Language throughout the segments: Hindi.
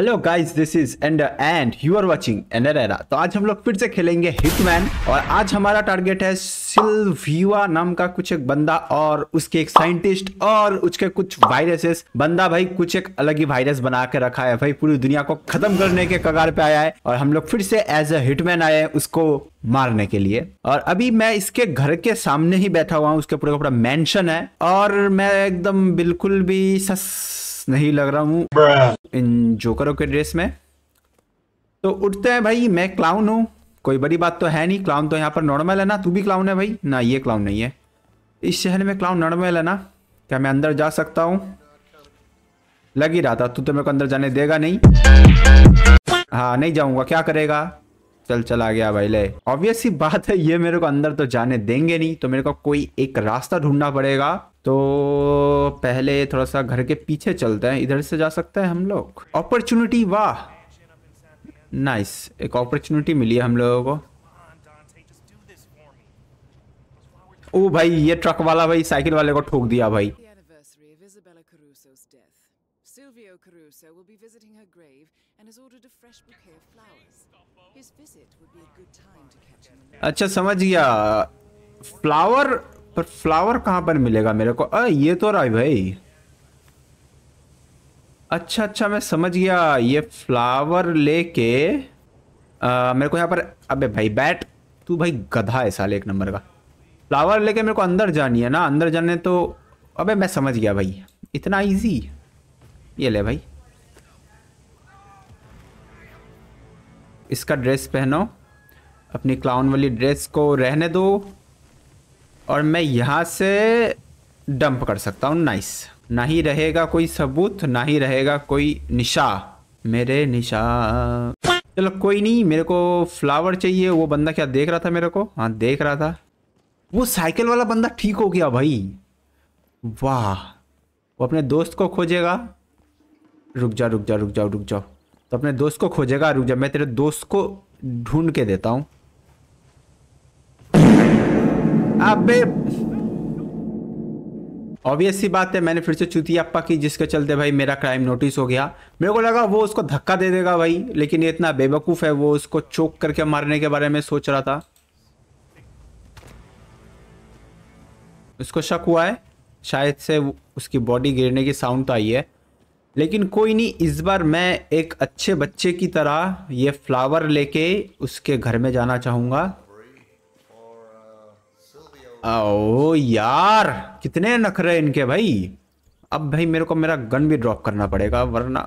Hello guys this is and and you are watching Ender Era तो आज हम लोग फिर से खेलेंगे हिटमैन और आज हमारा टारगेट है सिल्विवा नाम का कुछ एक बंदा और उसके एक साइंटिस्ट और उसके कुछ वायरसेस बंदा भाई कुछ एक अलग ही वायरस बना के रखा है भाई पूरी दुनिया को खत्म करने के कगार पे आया है और हम लोग फिर से एज ए हिटमैन आए हैं उसको मारने के लिए और अभी मैं इसके घर के सामने ही बैठा हुआ हूँ उसके पूरा पूरा मैंशन है और मैं एकदम बिल्कुल भी सस नहीं लग रहा हूँ इन जोकरों के ड्रेस में तो उठते हैं भाई मैं क्लाउन हूँ कोई बड़ी बात तो है नहीं क्लाउन तो यहाँ पर नॉर्मल है ना तू भी क्लाउन है भाई ना ये क्लाउन नहीं है इस शहर में क्लाउन नॉर्मल है ना क्या मैं अंदर जा सकता हूँ लग ही रहा था तू तो मेरे को अंदर जाने देगा नहीं हाँ नहीं जाऊँगा क्या करेगा चल चला गया भाई ले ऑब्वियसली बात है ये मेरे को अंदर तो जाने देंगे नहीं तो मेरे को कोई एक रास्ता ढूंढना पड़ेगा तो पहले थोड़ा सा घर के पीछे चलते हैं इधर से जा सकते हैं हम लोग अपॉर्चुनिटी वाह नाइस एक अपॉर्चुनिटी मिली है हम लोगों को ओ भाई ये ट्रक वाला भाई साइकिल वाले को ठोक दिया भाई Silvio Caruso will be visiting her grave and has ordered a fresh bouquet of अच्छा समझ गया फ्लावर पर फ्लावर कहाँ पर मिलेगा मेरे को आ, ये तो रहा भाई अच्छा अच्छा मैं समझ गया ये फ्लावर लेके मेरे को यहाँ पर अबे भाई बैट तू भाई गधा है साले एक नंबर का फ्लावर लेके मेरे को अंदर जानी है ना अंदर जाने तो अबे मैं समझ गया भाई इतना इजी ये ले भाई इसका ड्रेस पहनो अपनी क्लाउन वाली ड्रेस को रहने दो और मैं यहाँ से डंप कर सकता हूँ नाइस ना ही रहेगा कोई सबूत ना ही रहेगा कोई निशा मेरे निशा चलो कोई नहीं मेरे को फ्लावर चाहिए वो बंदा क्या देख रहा था मेरे को हाँ देख रहा था वो साइकिल वाला बंदा ठीक हो गया भाई वाह वो अपने दोस्त को खोजेगा रुक जाओ रुक जाओ रुक जाओ रुक जाओ तो अपने दोस्त को खोजेगा रुक जा मैं तेरे दोस्त को ढूंढ के देता हूं अबे ऑब्वियस सी बात है मैंने फिर से चुतिया अप्पा की जिसके चलते भाई मेरा क्राइम नोटिस हो गया मेरे को लगा वो उसको धक्का दे देगा भाई लेकिन ये इतना बेवकूफ़ है वो उसको चोक करके मारने के बारे में सोच रहा था उसको शक हुआ है शायद से उसकी बॉडी गिरने की साउंड तो आई है लेकिन कोई नहीं इस बार मैं एक अच्छे बच्चे की तरह ये फ्लावर लेके उसके घर में जाना चाहूंगा ओ यार कितने नखरे इनके भाई अब भाई मेरे को मेरा गन भी ड्रॉप करना पड़ेगा वरना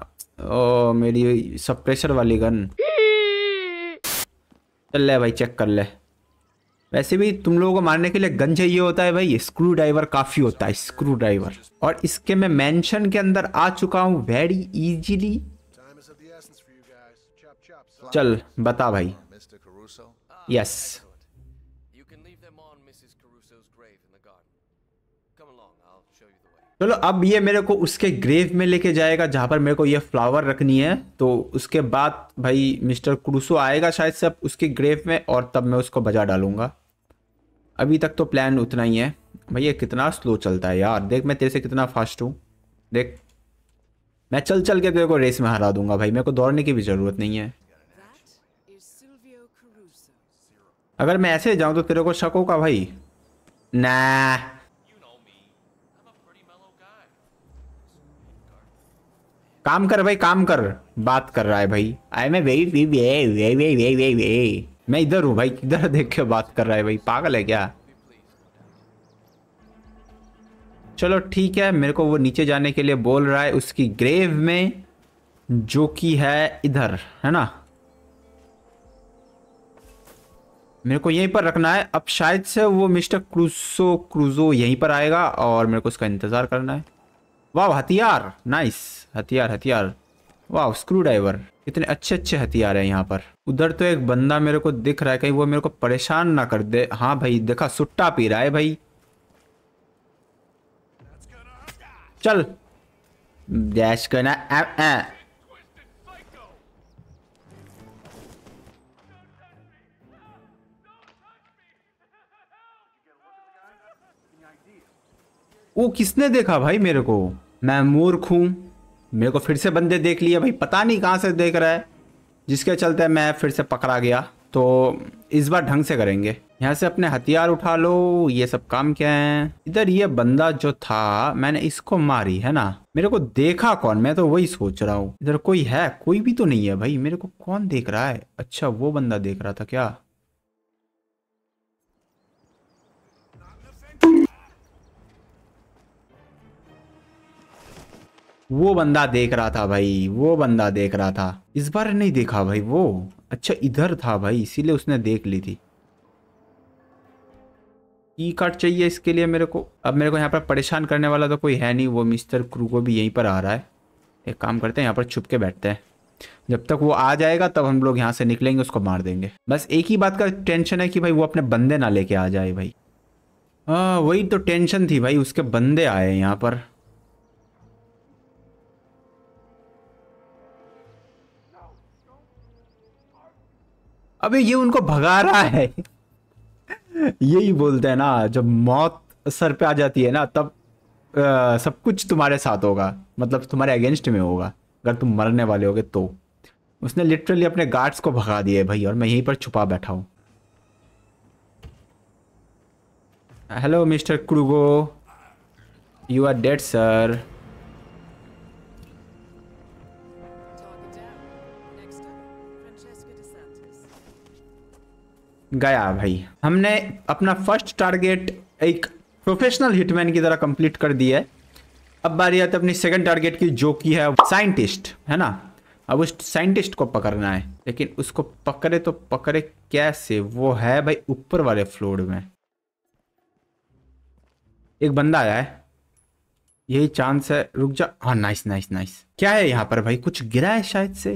ओ मेरी सब प्रेशर वाली गन चल ले भाई चेक कर ले वैसे भी तुम लोगों को मारने के लिए गन चाहिए होता है भाई स्क्रू ड्राइवर काफ़ी होता है स्क्रू ड्राइवर और इसके मैं मेंशन के अंदर आ चुका हूँ वेरी इजीली चल बता भाई यस चलो अब ये मेरे को उसके ग्रेव में लेके जाएगा जहाँ पर मेरे को ये फ्लावर रखनी है तो उसके बाद भाई मिस्टर क्रूसो आएगा शायद से अब उसके ग्रेव में और तब मैं उसको बजा डालूंगा अभी तक तो प्लान उतना ही है भैया कितना स्लो चलता है यार देख मैं तेरे से कितना फास्ट हूँ देख मैं चल चल के तेरे को रेस में हरा दूंगा भाई मेरे को दौड़ने की भी ज़रूरत नहीं है अगर मैं ऐसे जाऊं तो तेरे को शक होगा भाई ना काम कर भाई काम कर बात कर रहा है भाई आई एम वे वे वे वे वे वे वे वे मैं इधर हूँ भाई किधर देख के बात कर रहा है भाई पागल है क्या चलो ठीक है मेरे को वो नीचे जाने के लिए बोल रहा है उसकी ग्रेव में जो कि है इधर है ना मेरे को यहीं पर रखना है अब शायद से वो मिस्टर क्रूसो क्रूजो यहीं पर आएगा और मेरे को उसका इंतज़ार करना है वाह हथियार नाइस हथियार हथियार वाह स्क्रू ड्राइवर इतने अच्छे अच्छे हथियार हैं यहाँ पर उधर तो एक बंदा मेरे को दिख रहा है कहीं वो मेरे को परेशान ना कर दे हाँ भाई देखा सुट्टा पी रहा है भाई चल डैश करना ए वो किसने देखा भाई मेरे को मैं मूर्ख हूं मेरे को फिर से बंदे देख लिए भाई पता नहीं कहाँ से देख रहा है जिसके चलते मैं फिर से पकड़ा गया तो इस बार ढंग से करेंगे यहाँ से अपने हथियार उठा लो ये सब काम क्या है इधर ये बंदा जो था मैंने इसको मारी है ना मेरे को देखा कौन मैं तो वही सोच रहा हूँ इधर कोई है कोई भी तो नहीं है भाई मेरे को कौन देख रहा है अच्छा वो बंदा देख रहा था क्या वो बंदा देख रहा था भाई वो बंदा देख रहा था इस बार नहीं देखा भाई वो अच्छा इधर था भाई इसीलिए उसने देख ली थी ई e कार्ड चाहिए इसके लिए मेरे को अब मेरे को यहाँ पर परेशान करने वाला तो कोई है नहीं वो मिस्टर क्रू को भी यहीं पर आ रहा है एक काम करते हैं यहाँ पर छुप के बैठते हैं जब तक वो आ जाएगा तब हम लोग यहाँ से निकलेंगे उसको मार देंगे बस एक ही बात का टेंशन है कि भाई वो अपने बंदे ना लेके आ जाए भाई हाँ वही तो टेंशन थी भाई उसके बंदे आए यहाँ पर अबे ये उनको भगा रहा है यही बोलते हैं ना जब मौत सर पे आ जाती है ना तब आ, सब कुछ तुम्हारे साथ होगा मतलब तुम्हारे अगेंस्ट में होगा अगर तुम मरने वाले होगे तो उसने लिटरली अपने गार्ड्स को भगा दिए भाई और मैं यहीं पर छुपा बैठा हूँ हेलो मिस्टर क्रूगो यू आर डेड सर गया भाई हमने अपना फर्स्ट टारगेट एक प्रोफेशनल हिटमैन की तरह कंप्लीट कर दिया है अब बारी आती है अपनी सेकंड टारगेट की जो की है साइंटिस्ट है ना अब उस साइंटिस्ट को पकड़ना है लेकिन उसको पकड़े तो पकड़े कैसे वो है भाई ऊपर वाले फ्लोर में एक बंदा आया है यही चांस है रुक जा हाँ नाइस नाइस नाइस क्या है यहाँ पर भाई कुछ गिरा है शायद से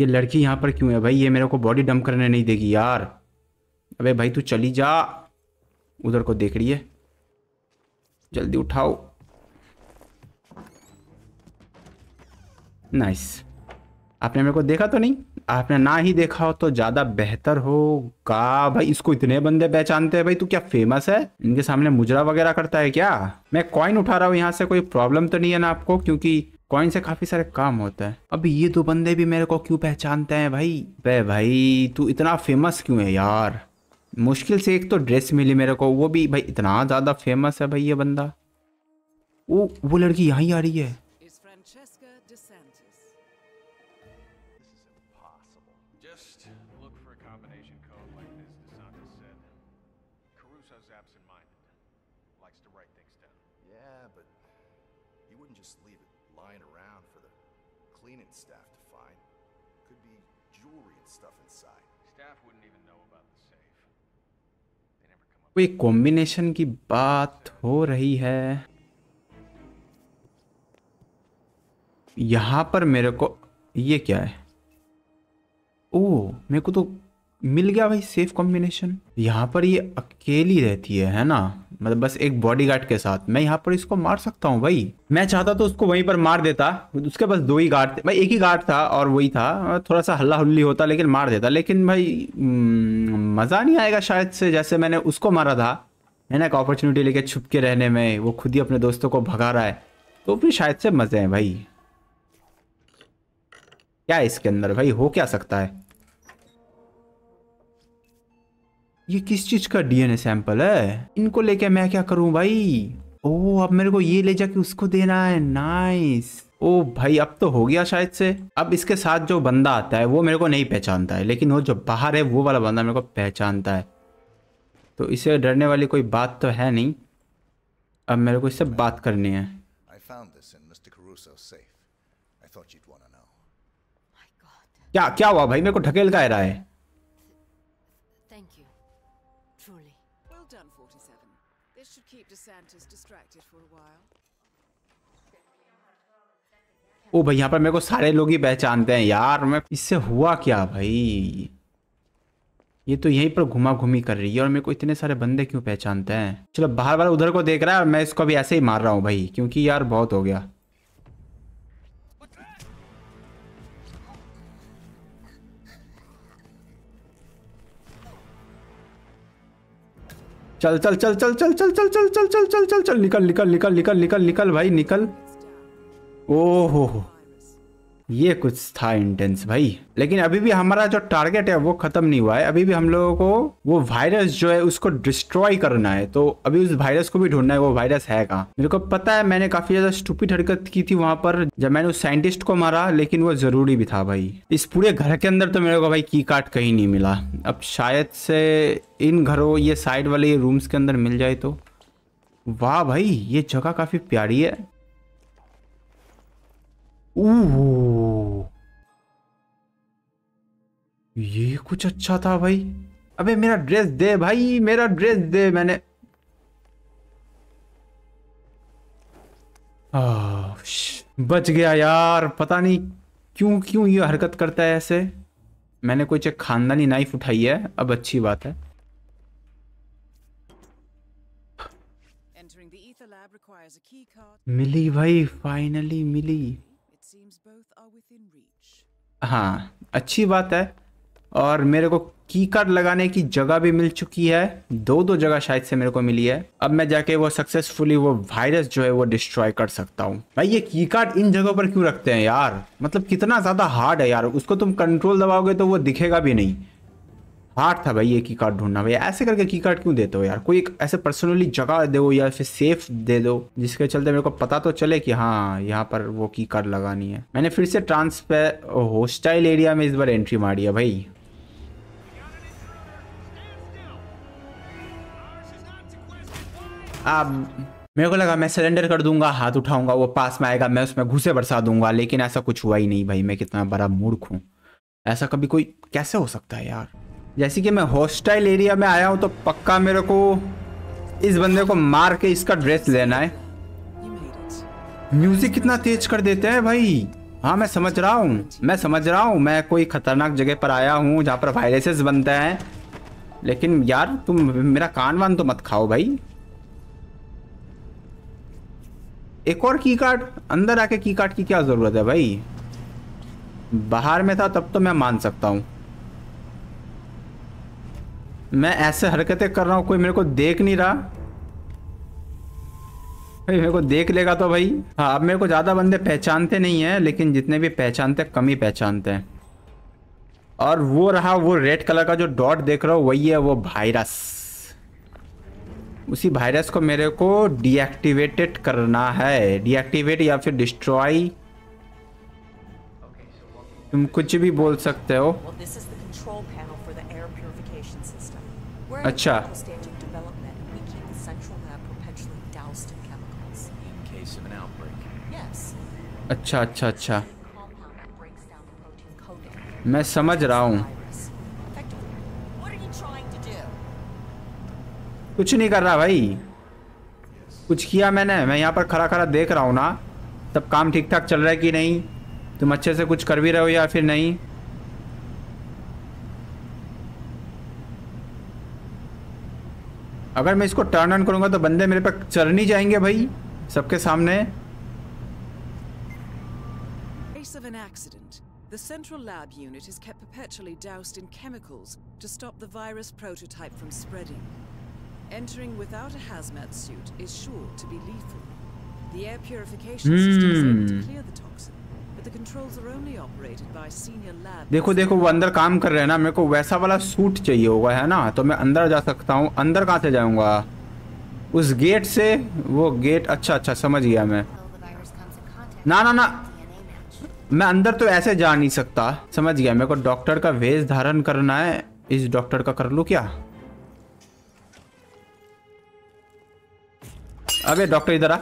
ये लड़की यहाँ पर क्यों है भाई ये मेरे को बॉडी डम करने नहीं देगी यार अबे भाई तू चली जा उधर को देख रही है जल्दी उठाओ नाइस आपने मेरे को देखा तो नहीं आपने ना ही देखा हो तो ज़्यादा बेहतर होगा भाई इसको इतने बंदे पहचानते हैं भाई तू क्या फेमस है इनके सामने मुजरा वगैरह करता है क्या मैं कॉइन उठा रहा हूँ यहाँ से कोई प्रॉब्लम तो नहीं है ना आपको क्योंकि कॉइन से काफी सारे काम होता है अब ये दो बंदे भी मेरे को क्यों पहचानते हैं भाई बे भाई तू इतना फेमस क्यों है यार मुश्किल से एक तो ड्रेस मिली मेरे को वो भी भाई इतना ज़्यादा फेमस है भाई ये बंदा वो वो लड़की यहाँ ही आ रही है कोई कॉम्बिनेशन की बात हो रही है यहां पर मेरे को ये क्या है ओ मेरे को तो मिल गया भाई सेफ कॉम्बिनेशन यहाँ पर ये अकेली रहती है है ना मतलब बस एक बॉडीगार्ड के साथ मैं यहाँ पर इसको मार सकता हूँ भाई मैं चाहता तो उसको वहीं पर मार देता उसके पास दो ही गार्ड थे भाई एक ही गार्ड था और वही था थोड़ा सा हल्ला हल्ली होता लेकिन मार देता लेकिन भाई हम्म, मज़ा नहीं आएगा शायद से जैसे मैंने उसको मारा था है ना एक अपॉर्चुनिटी लेके छुप के रहने में वो खुद ही अपने दोस्तों को भगा रहा है तो भी शायद से मज़े हैं भाई क्या इसके अंदर भाई हो क्या सकता है ये किस चीज का डीएनए सैंपल है इनको लेके मैं क्या करूं भाई ओ अब मेरे को ये ले जाके उसको देना है नाइस ओ भाई अब तो हो गया शायद से अब इसके साथ जो बंदा आता है वो मेरे को नहीं पहचानता है लेकिन वो जो बाहर है वो वाला बंदा मेरे को पहचानता है तो इसे डरने वाली कोई बात तो है नहीं अब मेरे को इससे बात करनी है क्या क्या हुआ भाई मेरे को ढकेल का रहा है ओ भाई यहाँ पर मेरे को सारे लोग ही पहचानते हैं यार मैं इससे हुआ क्या भाई ये तो यहीं पर घुमा घुमी कर रही है और मेरे को इतने सारे बंदे क्यों पहचानते हैं चलो बाहर वाला उधर को देख रहा है और मैं इसको भी ऐसे ही मार रहा हूँ भाई क्योंकि यार बहुत हो गया चल चल चल चल चल चल चल चल चल चल चल चल चल निकल निकल निकल निकल निकल निकल भाई निकल ओहो ये कुछ था इंटेंस भाई लेकिन अभी भी हमारा जो टारगेट है वो खत्म नहीं हुआ है अभी भी हम लोगों को वो वायरस जो है उसको डिस्ट्रॉय करना है तो अभी उस वायरस को भी ढूंढना है वो वायरस है कहाँ मेरे को पता है मैंने काफी ज्यादा स्टूपिड हरकत की थी वहां पर जब मैंने उस साइंटिस्ट को मारा लेकिन वो जरूरी भी था भाई इस पूरे घर के अंदर तो मेरे को भाई की कार्ड कहीं नहीं मिला अब शायद से इन घरों ये साइड वाले रूम्स के अंदर मिल जाए तो वाह भाई ये जगह काफी प्यारी है ओह ये कुछ अच्छा था भाई अबे मेरा ड्रेस दे भाई मेरा ड्रेस दे मैंने आ, बच गया यार पता नहीं क्यों क्यों ये हरकत करता है ऐसे मैंने कोई चेक खानदानी नाइफ उठाई है अब अच्छी बात है मिली भाई फाइनली मिली हाँ अच्छी बात है और मेरे को की कार्ड लगाने की जगह भी मिल चुकी है दो दो जगह शायद से मेरे को मिली है अब मैं जाके वो सक्सेसफुली वो वायरस जो है वो डिस्ट्रॉय कर सकता हूँ भाई ये की कार्ड इन जगहों पर क्यों रखते हैं यार मतलब कितना ज़्यादा हार्ड है यार उसको तुम कंट्रोल दबाओगे तो वो दिखेगा भी नहीं हार्ड था भाई ये की कार्ड ढूंढना भैया ऐसे करके की कार्ड क्यों देते हो यार कोई एक ऐसे पर्सनली जगह दे या फिर सेफ दे दो जिसके चलते मेरे को पता तो चले कि हाँ यहाँ पर वो की कार्ड लगानी है मैंने फिर से ट्रांसफर होस्टाइल एरिया में इस बार एंट्री मारी है भाई आप मेरे को लगा मैं सरेंडर कर दूंगा हाथ उठाऊंगा वो पास में आएगा मैं उसमें घुसे बरसा दूंगा लेकिन ऐसा कुछ हुआ ही नहीं भाई मैं कितना बड़ा मूर्ख हूँ ऐसा कभी कोई कैसे हो सकता है यार जैसे कि मैं हॉस्टाइल एरिया में आया हूँ तो पक्का मेरे को इस बंदे को मार के इसका ड्रेस लेना है म्यूजिक कितना तेज कर देते हैं भाई हाँ मैं समझ रहा हूँ मैं समझ रहा हूँ मैं कोई खतरनाक जगह पर आया हूँ जहाँ पर वायरसेस बनते हैं लेकिन यार तुम मेरा कान वान तो मत खाओ भाई एक और की कार्ड अंदर आके की कार्ड की क्या ज़रूरत है भाई बाहर में था तब तो मैं मान सकता हूँ मैं ऐसे हरकतें कर रहा हूँ कोई मेरे को देख नहीं रहा भाई मेरे को देख लेगा तो भाई हाँ अब मेरे को ज़्यादा बंदे पहचानते नहीं हैं लेकिन जितने भी पहचानते कम ही पहचानते हैं और वो रहा वो रेड कलर का जो डॉट देख रहा हो वही है वो वायरस उसी वायरस को मेरे को डीएक्टिवेटेड करना है डीएक्टिवेट या फिर डिस्ट्रॉय तुम कुछ भी बोल सकते हो अच्छा अच्छा अच्छा अच्छा मैं समझ रहा हूँ कुछ नहीं कर रहा भाई कुछ किया मैंने मैं यहाँ पर खड़ा खड़ा देख रहा हूँ ना तब काम ठीक ठाक चल रहा है कि नहीं तुम अच्छे से कुछ कर भी रहे हो या फिर नहीं अगर मैं इसको टर्न ऑन करूंगा तो बंदे मेरे पर नहीं जाएंगे भाई सबके सामने the central lab unit is kept perpetually doused in chemicals to stop the virus prototype from spreading. Entering without a hazmat suit is sure to be lethal. The air purification mm. system is able to clear the toxin, देखो देखो वो अंदर काम कर रहे हैं ना मेरे को वैसा वाला सूट चाहिए होगा है ना तो मैं अंदर जा सकता हूँ अंदर कहाँ से जाऊँगा उस गेट से वो गेट अच्छा अच्छा समझ गया मैं ना ना ना मैं अंदर तो ऐसे जा नहीं सकता समझ गया मेरे को डॉक्टर का वेज धारण करना है इस डॉक्टर का कर लूँ क्या अबे डॉक्टर इधर आ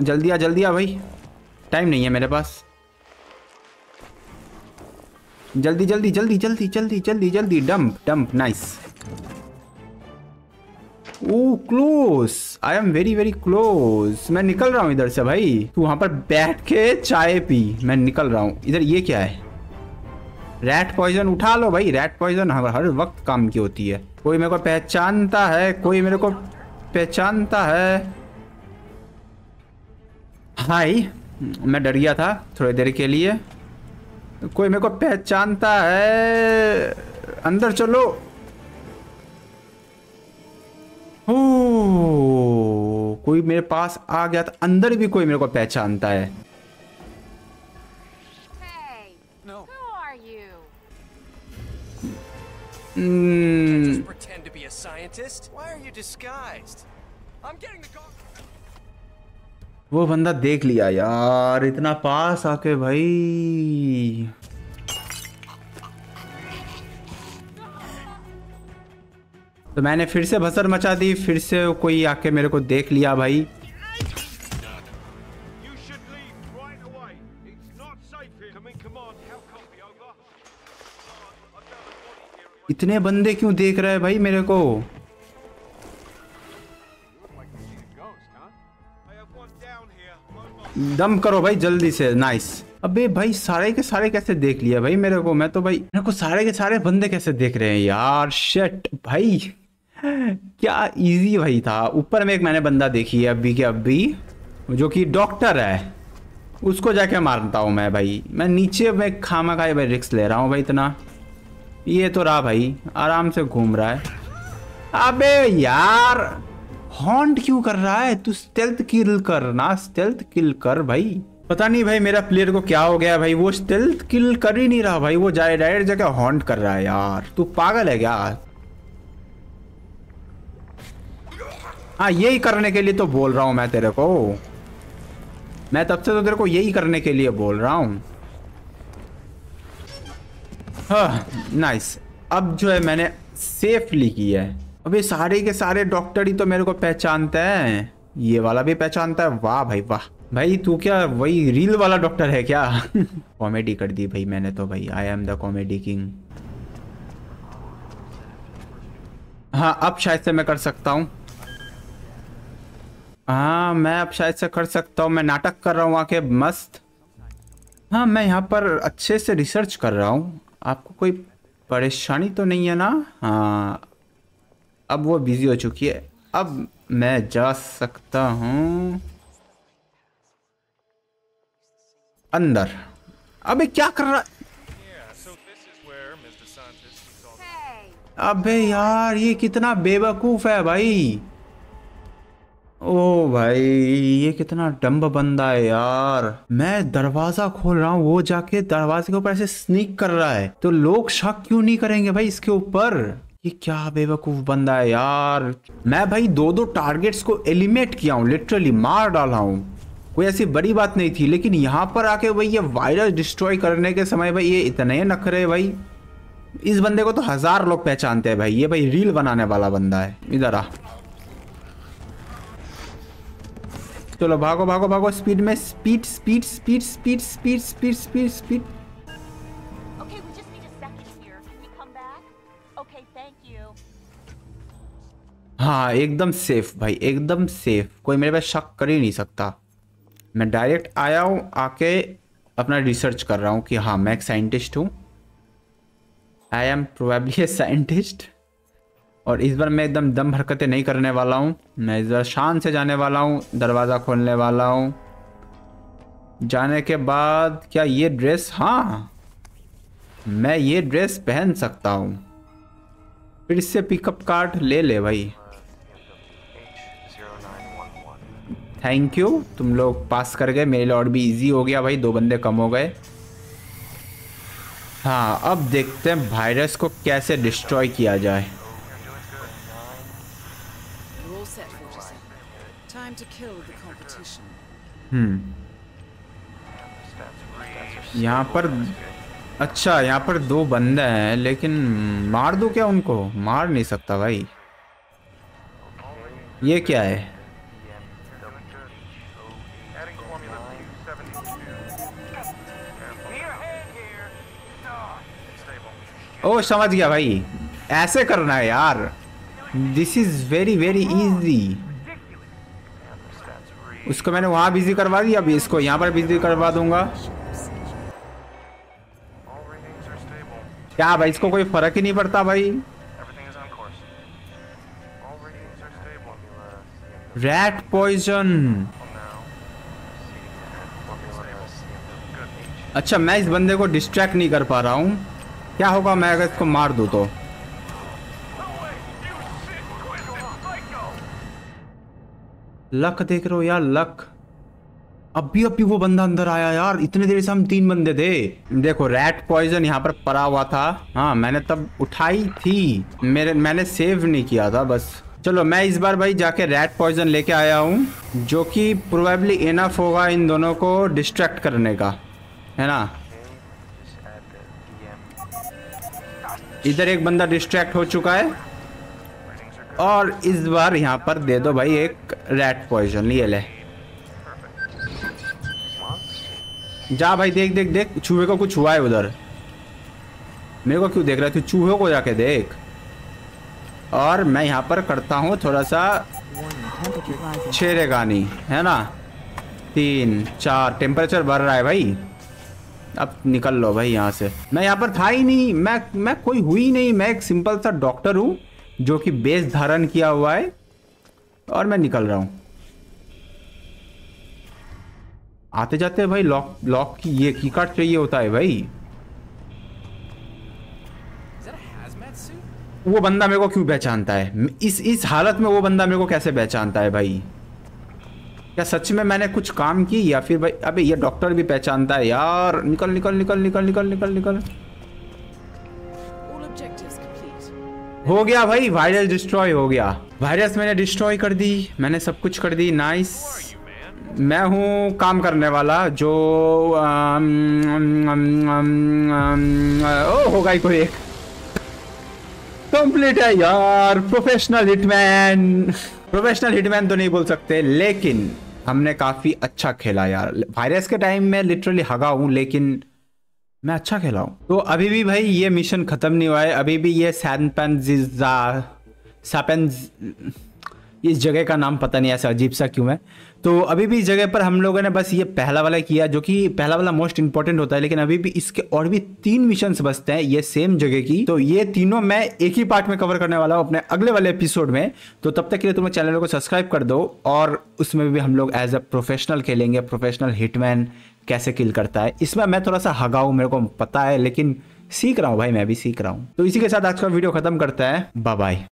जल्दी आ जल्दी आ भाई टाइम नहीं है मेरे पास जल्दी जल्दी जल्दी जल्दी जल्दी जल्दी जल्दी dump dump nice oh close I am very very close मैं निकल रहा हूँ इधर से भाई तू वहां पर बैठ के चाय पी मैं निकल रहा हूँ इधर ये क्या है रैट पॉइजन उठा लो भाई रैट पॉइजन हर वक्त काम की होती है कोई मेरे को पहचानता है कोई मेरे को पहचानता है हाय मैं डर गया था थोड़ी देर के लिए कोई मेरे को पहचानता है अंदर चलो ओ, कोई मेरे पास आ गया था अंदर भी कोई मेरे को पहचानता है Hmm. Why are you disguised? I'm getting the mm. वो बंदा देख लिया यार इतना पास आके भाई तो मैंने फिर से भसर मचा दी फिर से कोई आके मेरे को देख लिया भाई इतने बंदे क्यों देख रहे हैं भाई मेरे को दम करो भाई जल्दी से नाइस अबे भाई सारे के सारे कैसे देख लिया भाई मेरे को मैं तो भाई मेरे को सारे के सारे बंदे कैसे देख रहे हैं यार शेट भाई क्या इजी भाई था ऊपर में एक मैंने बंदा देखी है अभी के अभी जो कि डॉक्टर है उसको जाके मारता हूँ मैं भाई मैं नीचे में खामा खाए भाई रिक्स ले रहा हूँ भाई इतना ये तो रहा भाई आराम से घूम रहा है अबे यार हॉन्ट क्यों कर रहा है तू स्टेल्थ किल कर ना स्टेल्थ किल कर भाई पता नहीं भाई मेरा प्लेयर को क्या हो गया भाई वो स्टेल्थ किल कर ही नहीं रहा भाई वो जाए डायरेक्ट जगह हॉन्ट कर रहा है यार तू पागल है क्या हाँ यही करने के लिए तो बोल रहा हूँ मैं तेरे को मैं तब से तो तेरे को यही करने के लिए बोल रहा हूँ हाँ नाइस अब जो है मैंने सेफली किया है अबे सारे के सारे डॉक्टर ही तो मेरे को पहचानते हैं ये वाला भी पहचानता है वाह भाई वाह भाई तू क्या वही रील वाला डॉक्टर है क्या कॉमेडी कर दी भाई मैंने तो भाई I am the comedy king हाँ अब शायद से मैं कर सकता हूँ हाँ मैं अब शायद से कर सकता हूँ मैं नाटक कर रहा हूँ आके मस्त हाँ मैं यहाँ पर अच्छे से रिसर्च कर रहा हूँ आपको कोई परेशानी तो नहीं है ना हाँ अब वो बिज़ी हो चुकी है अब मैं जा सकता हूँ अंदर अबे क्या कर रहा अबे यार ये कितना बेवकूफ़ है भाई ओ भाई ये कितना डम्ब बंदा है यार मैं दरवाजा खोल रहा हूँ वो जाके दरवाजे के ऊपर ऐसे स्नीक कर रहा है तो लोग शक क्यों नहीं करेंगे भाई इसके ऊपर ये क्या बेवकूफ बंदा है यार मैं भाई दो दो टारगेट्स को एलिमिनेट किया हूँ लिटरली मार डाला हूँ कोई ऐसी बड़ी बात नहीं थी लेकिन यहाँ पर आके भाई ये वायरस डिस्ट्रॉय करने के समय भाई ये इतने नखरे भाई इस बंदे को तो हजार लोग पहचानते हैं भाई ये भाई रील बनाने वाला बंदा है इधर आ चलो भागो भागो भागो स्पीड में speed speed speed speed speed speed speed speed हाँ एकदम सेफ भाई एकदम सेफ कोई मेरे पे शक कर ही नहीं सकता मैं डायरेक्ट आया हूँ आके अपना रिसर्च कर रहा हूँ कि हाँ मैं एक साइंटिस्ट हूँ I am probably a scientist और इस बार मैं एकदम दम हरकतें नहीं करने वाला हूँ मैं इस बार शान से जाने वाला हूँ दरवाज़ा खोलने वाला हूँ जाने के बाद क्या ये ड्रेस हाँ मैं ये ड्रेस पहन सकता हूँ फिर इससे पिकअप कार्ड ले ले भाई थैंक यू तुम लोग पास कर गए मेरे लॉर्ड भी इजी हो गया भाई दो बंदे कम हो गए हाँ अब देखते हैं वायरस को कैसे डिस्ट्रॉय किया जाए हम्म यहाँ पर अच्छा यहाँ पर दो बंदे हैं लेकिन मार दो क्या उनको मार नहीं सकता भाई ये क्या है ओ समझ गया भाई ऐसे करना है यार this is very very easy उसको मैंने वहां बिजी करवा दिया अभी इसको यहाँ पर बिजी करवा दूंगा क्या भाई इसको कोई फर्क ही नहीं पड़ता भाई रैट पॉइजन अच्छा मैं इस बंदे को डिस्ट्रैक्ट नहीं कर पा रहा हूँ क्या होगा मैं अगर इसको मार दू तो लक देख रहे हो यार लक अभी अभी वो बंदा अंदर आया यार इतने देर से हम तीन बंदे थे देखो रैट पॉइजन यहाँ पर पड़ा हुआ था हाँ मैंने तब उठाई थी मेरे मैंने सेव नहीं किया था बस चलो मैं इस बार भाई जाके रैट पॉइजन लेके आया हूँ जो कि प्रोबेबली इनफ होगा इन दोनों को डिस्ट्रैक्ट करने का है ना इधर एक बंदा डिस्ट्रैक्ट हो चुका है और इस बार यहाँ पर दे दो भाई एक रेड पॉइजन ये ले जा भाई देख देख देख चूहे को कुछ हुआ है उधर मेरे को क्यों देख रहा है तू चूहे को जाके देख और मैं यहाँ पर करता हूँ थोड़ा सा छेरे गानी है ना तीन चार टेम्परेचर बढ़ रहा है भाई अब निकल लो भाई यहाँ से मैं यहाँ पर था ही नहीं मैं मैं कोई हुई नहीं मैं एक सिंपल सा डॉक्टर हूँ जो कि बेस धारण किया हुआ है और मैं निकल रहा हूँ आते जाते भाई लॉक लॉक की ये की कार्ड चाहिए होता है भाई वो बंदा मेरे को क्यों पहचानता है इस इस हालत में वो बंदा मेरे को कैसे पहचानता है भाई क्या सच में मैंने कुछ काम की या फिर भाई अबे ये डॉक्टर भी पहचानता है यार निकल निकल निकल निकल निकल निकल निकल हो गया भाई वायरस डिस्ट्रॉय हो गया वायरस मैंने डिस्ट्रॉय कर दी मैंने सब कुछ कर दी नाइस मैं हूँ काम करने वाला जो ओ होगा ही कोई एक कंप्लीट है यार प्रोफेशनल हिटमैन प्रोफेशनल हिटमैन तो नहीं बोल सकते लेकिन हमने काफ़ी अच्छा खेला यार वायरस के टाइम में लिटरली हगा हूँ लेकिन मैं अच्छा खेला हूँ तो अभी भी भाई ये मिशन ख़त्म नहीं हुआ है अभी भी ये सैन पेन इस जगह का नाम पता नहीं ऐसा अजीब सा क्यों है तो अभी भी इस जगह पर हम लोगों ने बस ये पहला वाला किया जो कि पहला वाला मोस्ट इंपॉर्टेंट होता है लेकिन अभी भी इसके और भी तीन मिशन बचते हैं ये सेम जगह की तो ये तीनों मैं एक ही पार्ट में कवर करने वाला हूँ अपने अगले वाले एपिसोड में तो तब तक के लिए तुम्हें चैनल को सब्सक्राइब कर दो और उसमें भी हम लोग एज अ प्रोफेशनल खेलेंगे प्रोफेशनल हिटमैन कैसे किल करता है इसमें मैं थोड़ा सा हगाऊ मेरे को पता है लेकिन सीख रहा हूँ भाई मैं भी सीख रहा हूँ तो इसी के साथ आज का वीडियो खत्म करता है बाय बाय